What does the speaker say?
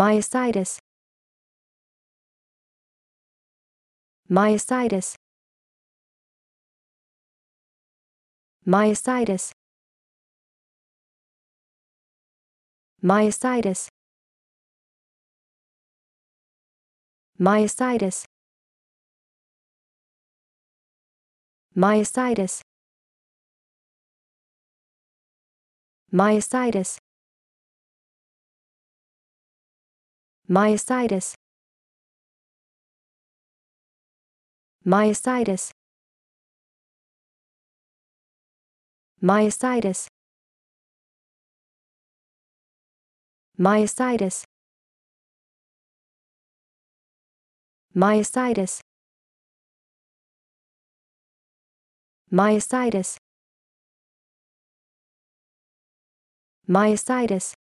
myositis myositis myositis myositis myositis myositis myositis myositis myositis myositis myositis myositis myositis myositis